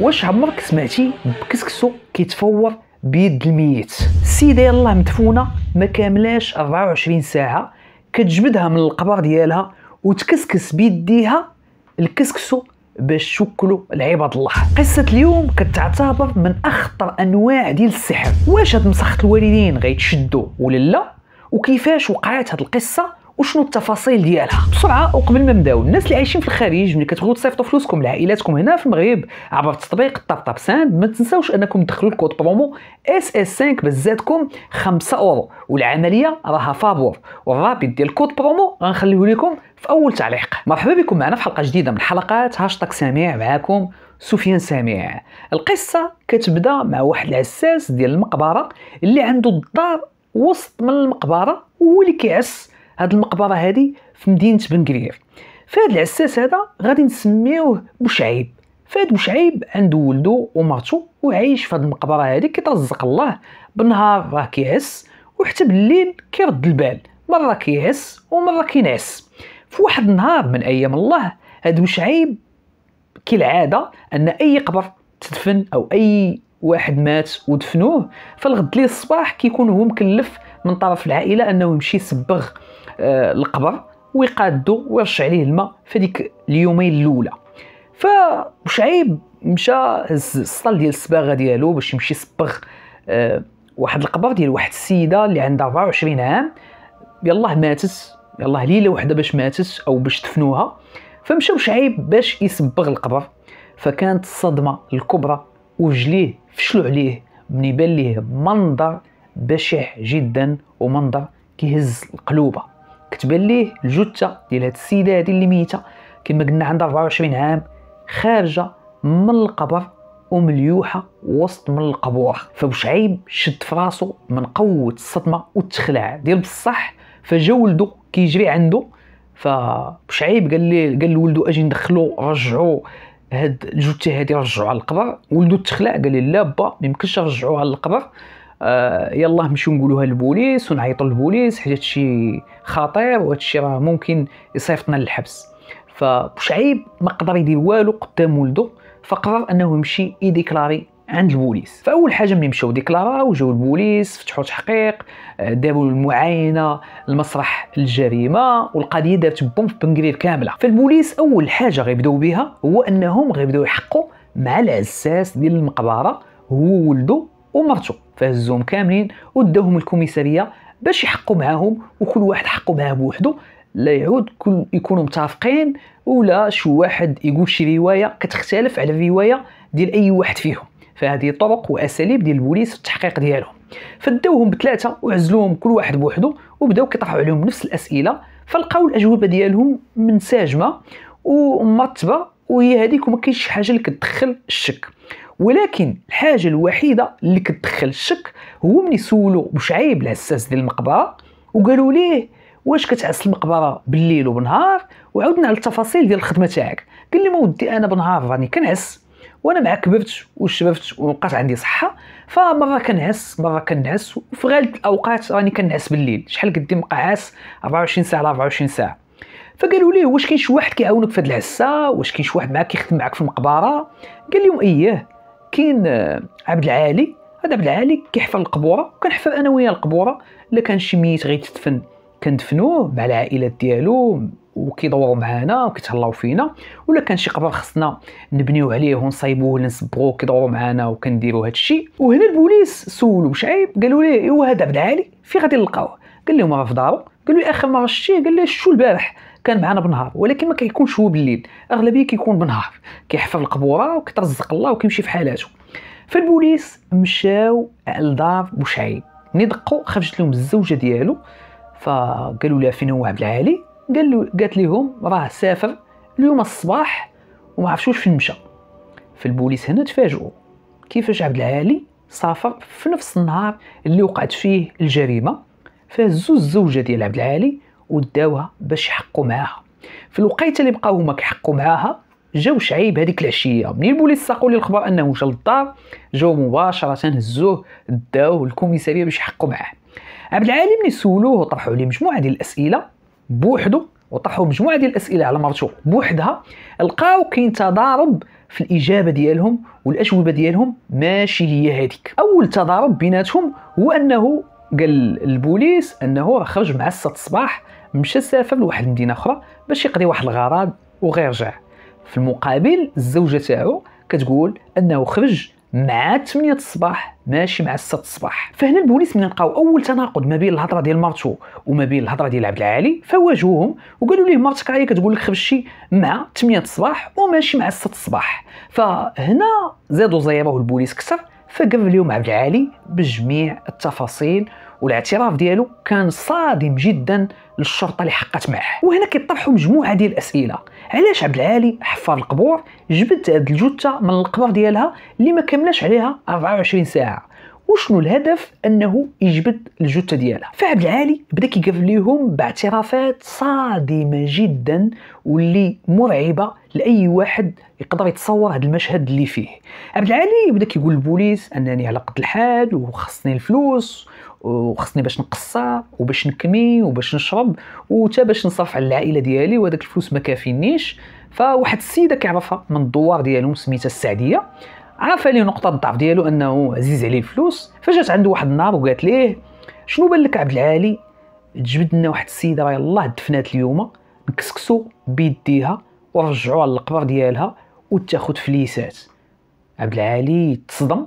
واش عمرك سمعتي بكسكسو كيتفور بيد الميت السيده الله مدفونه ما كاملاش 24 ساعه كتجبدها من القبر ديالها وتكسكس بيديها الكسكسو باش شكلوا لعباد الله قصه اليوم كتعتبر من اخطر انواع ديال السحر واش هاد مسخه الوالدين غيتشدوا ولا لا وكيفاش وقعت هذه القصه وشنو التفاصيل ديالها بسرعه وقبل ما نبداو الناس اللي عايشين في الخارج ملي كتبغيو تصيفطوا فلوسكم لعائلاتكم هنا في المغرب عبر تطبيق طاب طاب ساند ما تنساوش انكم تدخلوا الكود برومو اس اس 5 بزاتكم 5 اورو والعمليه راها فابور والرابط ديال الكود برومو غنخليه لكم في اول تعليق مرحبا بكم معنا في حلقه جديده من حلقات هاشتاغ سميع معاكم سفيان سامع القصه كتبدا مع واحد العساس ديال المقبره اللي عنده الدار وسط من المقبره وهو اللي كيعس هاد المقبره هادي في مدينه بنكرير فهاد العساس هذا غادي نسميوه بوشعيب فهاد بوشعيب عنده ولدو ومرتو وعايش في هاد المقبره هادي كيترزق الله بالنهار راه كيعس وحتى بالليل كيرد البال مره كيعس ومره كينعس في واحد النهار من ايام الله هاد بوشعيب كالعاده ان اي قبر تدفن او اي واحد مات ودفنوه فالغد ليه الصباح كيكون هو مكلف من طرف العائله انه يمشي يصبغ آه، القبر ويقادو ويرش عليه الماء في ديك اليومين الاولى فشعيب مشى هز السطل ديال الصباغه ديالو باش يمشي يصبغ آه، واحد القبر ديال واحد السيده اللي عندها 24 عام يلاه ماتت يلاه ليله وحده باش ماتت او باش دفنوها فمشى شعيب باش يصبغ القبر فكانت الصدمه الكبرى وجليه فشلوا عليه يبان ليه منظر بشع جدا ومنظر كيهز القلوبه كتبان ليه الجثه ديال هاد السيده هادي اللي ميته كما قلنا عندها 24 عام خارجه من القبر ومليوحه وسط من القبور فبشعيب شد فراسو من قوه الصدمه والتخلع ديال بصح فجا ولدو كيجري عنده فبشعيب قال لي قال لولدو اجي ندخلو رجعو هاد الجثه هادي رجعوها للقبر ولدو تخلع قال لي لا با ما يمكنش نرجعوها للقبر آه يلاه نمشيو نقولوها للبوليس ونعيطوا للبوليس حيت هادشي خطير وهادشي راه ممكن يصيفطنا للحبس فبوشعيب ما قدر يدير والو قدام ولدو فقرر انه يمشي يديكلاري عند البوليس فاول حاجه ملي مشاو ديكلاراو جاو البوليس فتحوا تحقيق آه، داروا المعاينه لمسرح الجريمه والقضيه دارت بوم في بنكرير كامله فالبوليس اول حاجه غيبداو بها هو انهم غيبداو يحقوا مع العساس ديال المقبره هو ولده ومرته فهزوهم كاملين وداوهم الكوميساريه باش يحقوا معاهم وكل واحد حقوا معاه بوحدو لا يعود كل يكونوا متفقين ولا شي واحد يقول شي روايه كتختلف على الروايه ديال اي واحد فيهم فهذه الطرق واساليب ديال البوليس في التحقيق ديالهم فداوهم بثلاثه وعزلوهم كل واحد بوحده وبداو كيطرحوا عليهم نفس الاسئله فلقاو الاجوبه ديالهم منسجمه ومرتبه وهي هذيك وما كاينش شي حاجه اللي كتدخل الشك ولكن الحاجه الوحيده اللي كتدخل الشك هو ملي سولو بوشعيب العساس ديال المقبره وقالوا ليه واش كتعس المقبره بالليل وبالنهار وعاودنا على التفاصيل ديال الخدمه تاعك قال لي ما ودي انا بنهار راني كنعس وانا مع كبرت وشرفت وبقات عندي صحه فمره كنعس مره كنعس وفي غالب الاوقات راني كنعس بالليل شحال قدي نبقى عاس 24 ساعه على 24 ساعه فقالوا لي واش كاين شي واحد كيعاونك في هاد العسه واش كاين شي واحد معاك كيخدم معاك في المقبره قال لهم اييه كاين عبد العالي هذا عبد العالي كيحفر القبوره وكنحفر انا وياه القبوره الا كان شي ميت غيتدفن كندفنوه مع العائله ديالو وكيدوروا معانا وكيتهلاو فينا ولا كان شي قبر خصنا نبنيو عليه ونصايبوه ولا نصبغوه كيدوروا معانا وكنديروا هذا الشيء وهنا البوليس سولوا شعيب قالوا ليه ايوا هذا عبد العالي في غادي نلقاوه قال لهم راه في دارو قال لي اخر مره شتيه قال لي شو البارح كان معنا بنهار ولكن ما كيكونش هو بالليل اغلبيه كيكون بنهار كيحفر القبوره وكيترزق الله وكيمشي في حالاته فالبوليس مشاو لدار بوشعيب ملي دقوا خرجت لهم الزوجه ديالو فقالوا لها فين هو عبد العالي قال له قالت لهم راه سافر اليوم الصباح وما عرفش فين مشى فالبوليس هنا تفاجؤوا كيفاش عبد العالي سافر في نفس النهار اللي وقعت فيه الجريمه فهزوا الزوجه ديال عبد العالي وداوها باش يحقوا معاها في الوقيته اللي بقاو هما كيحقوا معاها جاو شعيب هذيك العشيه من البوليس ساقوا لي الخبر انه مشى للدار جاو مباشره هزوه داوه للكوميساريه باش يحقوا معاه عبد العالي ملي سولوه وطرحوا عليه مجموعه ديال الاسئله بوحدو وطرحوا مجموعه ديال الاسئله على مرتو بوحدها لقاو كاين تضارب في الاجابه ديالهم والاجوبه ديالهم ماشي هي هذيك اول تضارب بيناتهم هو انه قال البوليس انه خرج مع 6 الصباح مشى سافر لواحد المدينه اخرى باش يقضي واحد الغرض رجع في المقابل الزوجه تاعو كتقول انه خرج مع 8 الصباح ماشي مع 6 الصباح فهنا البوليس من لقاو اول تناقض ما بين الهضره ديال مرتو وما بين الهضره ديال عبد العالي فواجهوهم وقالوا ليه مرتك هي كتقول لك خبشي مع 8 الصباح وماشي مع 6 الصباح فهنا زادوا زيابه البوليس كثر فقف اليوم عبد العالي بجميع التفاصيل والاعتراف ديالو كان صادم جدا للشرطه اللي حقت معه وهنا كيطرحوا مجموعه ديال الاسئله علاش عبد العالي حفار القبور جبد هاد الجثه من القبر ديالها اللي ما كملاش عليها 24 ساعه وشنو الهدف انه يجبد الجثه ديالها فعبد العالي بدا كيقفل ليهم باعترافات صادمه جدا واللي مرعبه لاي واحد يقدر يتصور هذا المشهد اللي فيه عبد العالي بدا كيقول البوليس انني على قد الحال وخصني الفلوس وخصني باش نقصى وباش نكمي وباش نشرب وتا باش نصرف على العائله ديالي وهذاك الفلوس ما كافينيش فواحد السيده كيعرفها من الدوار ديالهم سميتها السعديه عرف ليه نقطه الضعف ديالو انه عزيز عليه الفلوس فجات عنده واحد النهار وقالت ليه شنو بان لك عبد العالي تجبد لنا واحد السيده راه يلاه دفنات اليوم نكسكسو بيديها ورجعوها للقبر ديالها وتاخد فليسات عبد العالي تصدم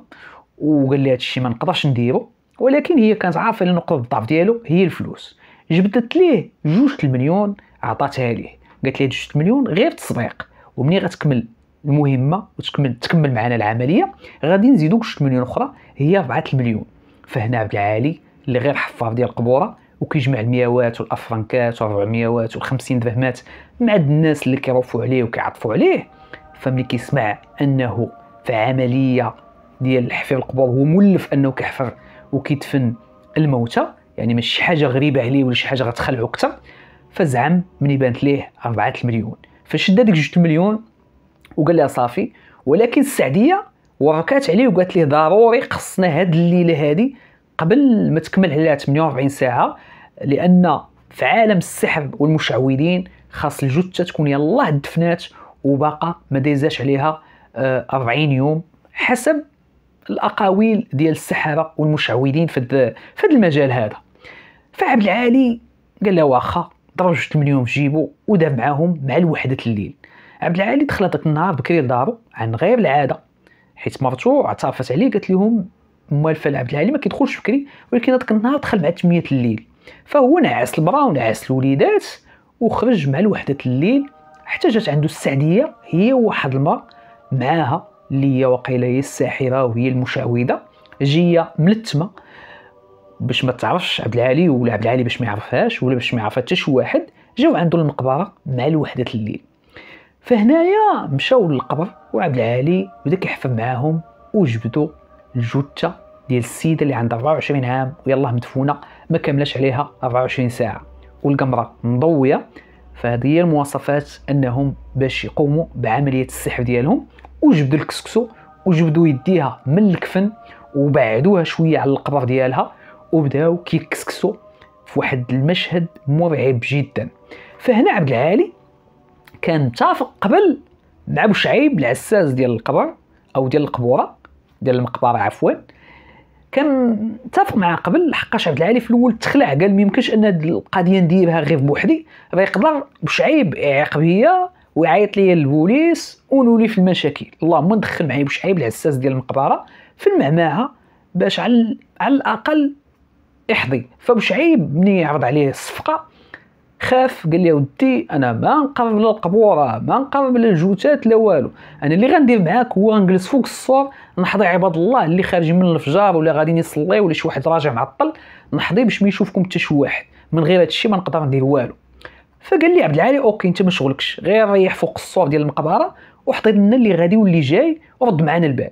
وقال لي هادشي ما نقدرش نديرو ولكن هي كانت عارفه ان نقطه الضعف ديالو هي الفلوس جبدت ليه جوج المليون عطاتها ليه قالت ليه جوج المليون غير تصبيق ومني غتكمل المهمه وتكمل تكمل معنا العمليه غادي نزيدوك جوج مليون اخرى هي 4 المليون فهنا عبد العالي اللي غير حفار ديال القبوره وكيجمع المياوات والافرنكات و والخمسين درهمات مع الناس اللي كيرفعوا عليه وكيعطفوا عليه فملي كيسمع انه في عمليه ديال حفر القبور هو مولف انه كيحفر وكيدفن الموتى يعني ماشي حاجه غريبه عليه ولا شي حاجه غتخلعو اكثر فزعم من بانت ليه 4 المليون فشد هذيك 2 المليون وقال لها صافي ولكن السعديه وركات عليه وقالت ليه ضروري خصنا هاد الليله هذه قبل ما تكمل عليها 48 ساعه لان في عالم السحر والمشعوذين خاص الجثه تكون يلاه دفنات وباقا ما دايزاش عليها 40 آه، يوم حسب الاقاويل ديال السحره والمشعوذين في في المجال هذا فعبد العالي قال له واخا ضرب جوج مليون في جيبو وداب معاهم مع الوحدة الليل عبد العالي دخل هذاك النهار بكري لدارو عن غير العاده حيت مرتو اعترفت عليه قالت لهم موالفه لعبد العالي ما كيدخلش بكري ولكن هذاك النهار دخل مع 8 الليل فهو نعس المراه ونعس الوليدات وخرج مع الوحدة الليل حتى جات عنده السعديه هي وواحد المراه معاها اللي هي وقيله هي الساحره وهي المشعوذه جيه التما باش ما تعرفش عبد العالي ولا عبد العالي باش ما يعرفهاش ولا باش ما يعرفها حتى شي واحد جاو عنده المقبره مع الوحده الليل فهنايا مشاو للقبر وعبد العالي بدا كيحفر معاهم وجبدوا الجثه ديال السيده اللي عندها 24 عام ويلاه مدفونه ما كملاش عليها 24 ساعه والقمره مضويه فهذه هي المواصفات انهم باش يقوموا بعمليه السحر ديالهم وجبدوا الكسكسو وجبدوا يديها من الكفن وبعدوها شويه على القبر ديالها وبداو كيكسكسو في واحد المشهد مرعب جدا فهنا عبد العالي كان متفق قبل مع بوشعيب العساس ديال القبر او ديال القبوره ديال المقبره عفوا كان متفق معاه قبل حقاش عبد العالي في الاول تخلع قال ما يمكنش ان هاد القضيه نديرها غير بوحدي راه يقدر بوشعيب يعاقب هي ويعيط لي البوليس ونولي في المشاكل اللهم ندخل معايا بوشعيب العساس ديال المقبره في المعمعه باش على على الاقل احضي فبوشعيب ملي عرض عليه الصفقه خاف قال لي ودي انا ما نقرب للقبوره ما نقرب للجوتات لا والو انا اللي غندير معاك هو نجلس فوق السور نحضي عباد الله اللي خارجين من الفجار ولا غاديين يصلي ولا شي واحد راجع معطل نحضي باش ما يشوفكم حتى شي واحد من غير هادشي ما نقدر ندير والو فقال لي عبد العالي اوكي انت ما شغلكش غير ريح فوق السور ديال المقبره وحطيت لنا اللي غادي واللي جاي ورد معنا البال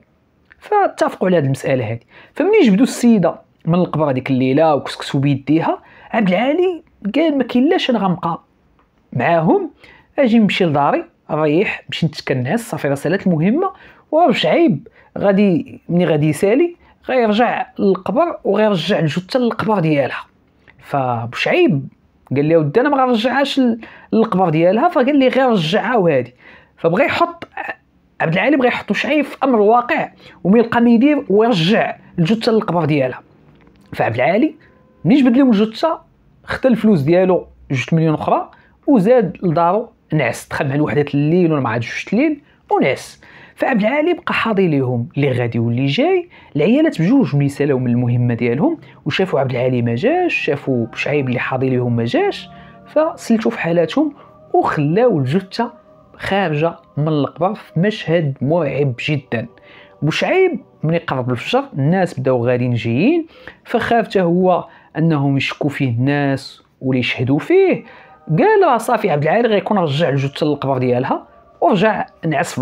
فاتفقوا على هذه المساله هذه فملي جبدوا السيده من القبر هذيك الليله وكسكسوا بيديها عبد العالي قال ما كاين لاش انا غنبقى معاهم اجي نمشي لداري ريح نمشي نتكنس صافي رسالات مهمه عيب غادي ملي غادي يسالي غيرجع للقبر وغيرجع الجثه للقبر ديالها فبوشعيب قال لي ودي انا ما غنرجعهاش للقبر ديالها فقال لي غير رجعها وهادي فبغى يحط عبد العالي بغى يحط شعيب في امر واقع ويلقى ما يدير ويرجع الجثه للقبر ديالها فعبد العالي ملي جبد لهم الجثه خدا الفلوس ديالو جوج مليون اخرى وزاد لدارو نعس دخل مع الوحدات الليل ولا مع جوج الليل ونعس فعبد العالي بقى حاضي ليهم اللي غادي واللي جاي العيالات بجوج ملي سالاو من المهمه ديالهم وشافوا عبد العالي ما جاش شافوا شعيب اللي حاضي ليهم ما جاش فسلتوا في حالاتهم وخلاو الجثه خارجه من القبر في مشهد مرعب جدا بشعيب ملي قرب الفجر الناس بداو غاديين جايين فخاف هو انهم يشكوا فيه الناس واللي يشهدوا فيه قال صافي عبد العالي غيكون رجع الجثه للقبر ديالها ورجع نعس في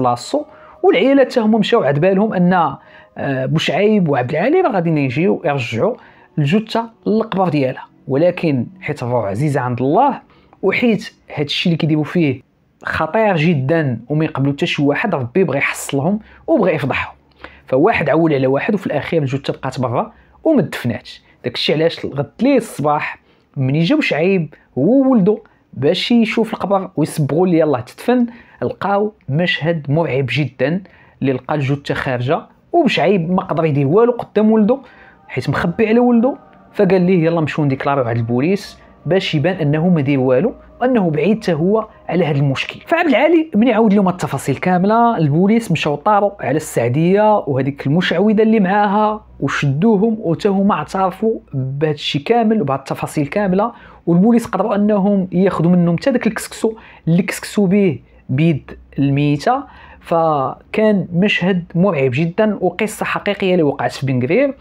والعيالات حتى هما مشاو عاد بالهم ان آه، بوشعيب وعبد العالي راه غادي يجيو يرجعوا الجثه للقبر ديالها ولكن حيت الروح عزيزه عند الله وحيت هذا الشيء اللي كيديروا فيه خطير جدا وما يقبلوا حتى شي واحد ربي بغى يحصلهم وبغى يفضحهم فواحد عول على واحد وفي الاخير الجثه بقات برا وما دفناتش داكشي علاش غد الصباح ملي جا شعيب هو وولده باش يشوف القبر ويصبغوا لي الله تدفن لقاو مشهد مرعب جدا اللي لقى الجثه خارجه ومش عيب ما قدر يدير والو قدام ولده حيت مخبي على ولده فقال ليه يلا مشيو نديكلاريو عند البوليس باش يبان انه ما دير والو وانه بعيد حتى هو على هذا المشكل فعبد العالي من عاود لهم التفاصيل كامله البوليس مشاو طاروا على السعديه وهذيك المشعوذه اللي معاها وشدوهم وتا هما اعترفوا بهذا الشيء كامل وبهذه التفاصيل كامله والبوليس قرروا انهم ياخذوا منهم حتى داك الكسكسو اللي كسكسو به بيد الميته فكان مشهد مرعب جدا وقصه حقيقيه اللي وقعت في بنغفير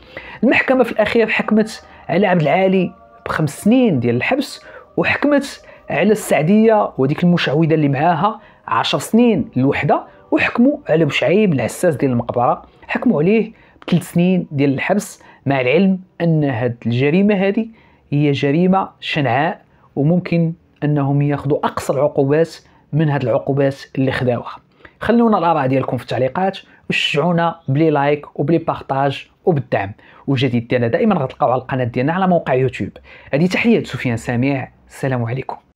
المحكمه في الاخير حكمت على عبد العالي بخمس سنين ديال الحبس وحكمت على السعديه وديك المشعوذه اللي معاها 10 سنين الوحده وحكموا على بوشعيب العساس ديال المقبره حكموا عليه بثلاث سنين ديال الحبس مع العلم ان هذه الجريمه هذه هي جريمه شنعاء وممكن انهم ياخذوا اقصى العقوبات من هذه العقوبات اللي خداوها خلونا الاراء ديالكم في التعليقات وشجعونا بلي لايك وبلي بارتاج وبالدعم وجديد ديالنا دائما غتلقاو على القناه ديالنا على موقع يوتيوب هذه تحيه سفيان سامع السلام عليكم